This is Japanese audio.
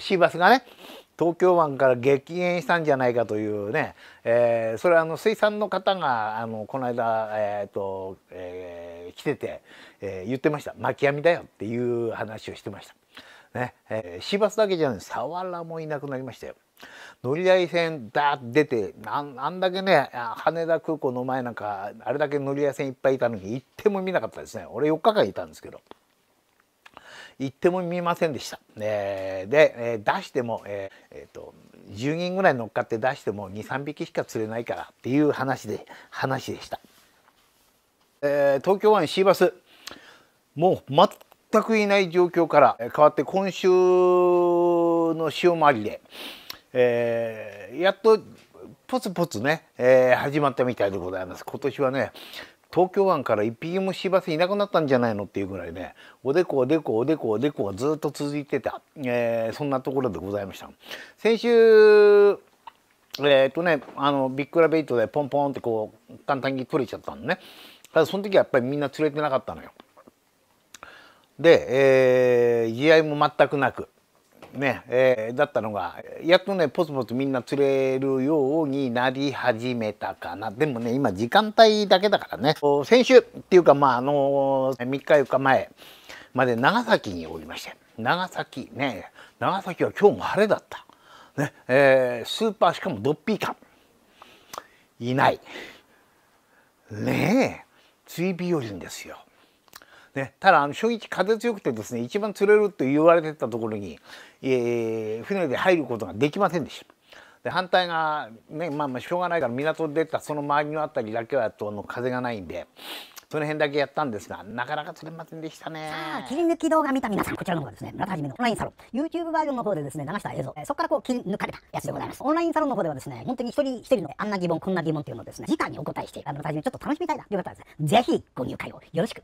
シーバスがね東京湾から激減したんじゃないかというね、えー、それはあの水産の方があのこの間、えーとえー、来てて、えー、言ってました巻き網だよっていう話をしてました。ねえー、シーバスだけじゃないサワラもいなくなりましたよ。乗り合い船だー出てあんだけね羽田空港の前なんかあれだけ乗り合い船いっぱいいたのに行っても見なかったですね俺4日間いたんですけど。行ってもみませんでした。えー、で、えー、出しても、えーえーと、10人ぐらい乗っかって出しても23匹しか釣れないからっていう話で話でした。えー、東京湾シーバスもう全くいない状況から変わって今週の潮回りで、えー、やっとポツポツね、えー、始まったみたいでございます。今年はね、東京湾から一匹もシーバスいなくなったんじゃないのっていうぐらいねおでこおでこおでこおでこがずっと続いてた、えー、そんなところでございました。先週えー、っとねあのビッグラベイトでポンポンってこう簡単に取れちゃったのねただその時はやっぱりみんな釣れてなかったのよで、えー、居合も全くなくね、えー、だったのがやっとねポツポツみんな釣れるようになり始めたかなでもね今時間帯だけだからね先週っていうかまああのー、3日4日前まで長崎におりまして長崎ね長崎は今日も晴れだった、ねえー、スーパーしかもドッピー感いないねえ釣り日和ですよ。ね、ただあの初日風強くてですね一番釣れると言われてたところに、えー、船で入ることができませんでした。で反対がね、まあ、まあしょうがないから港出たその周りの辺りだけはとの風がないんでその辺だけやったんですが、なかなか釣れませんでしたね。さあ、切り抜き動画見た皆さん、こちらの方ですね、村田はじめのオンラインサロン、YouTube バージョンの方でですね、流した映像、えそこからこう切り抜かれたやつでございます。オンラインサロンの方ではですね、本当に一人一人のあんな疑問、こんな疑問っていうのをですね、直にお答えして、村田はじめちょっと楽しみたいなという方はですね、ぜひご入会をよろしく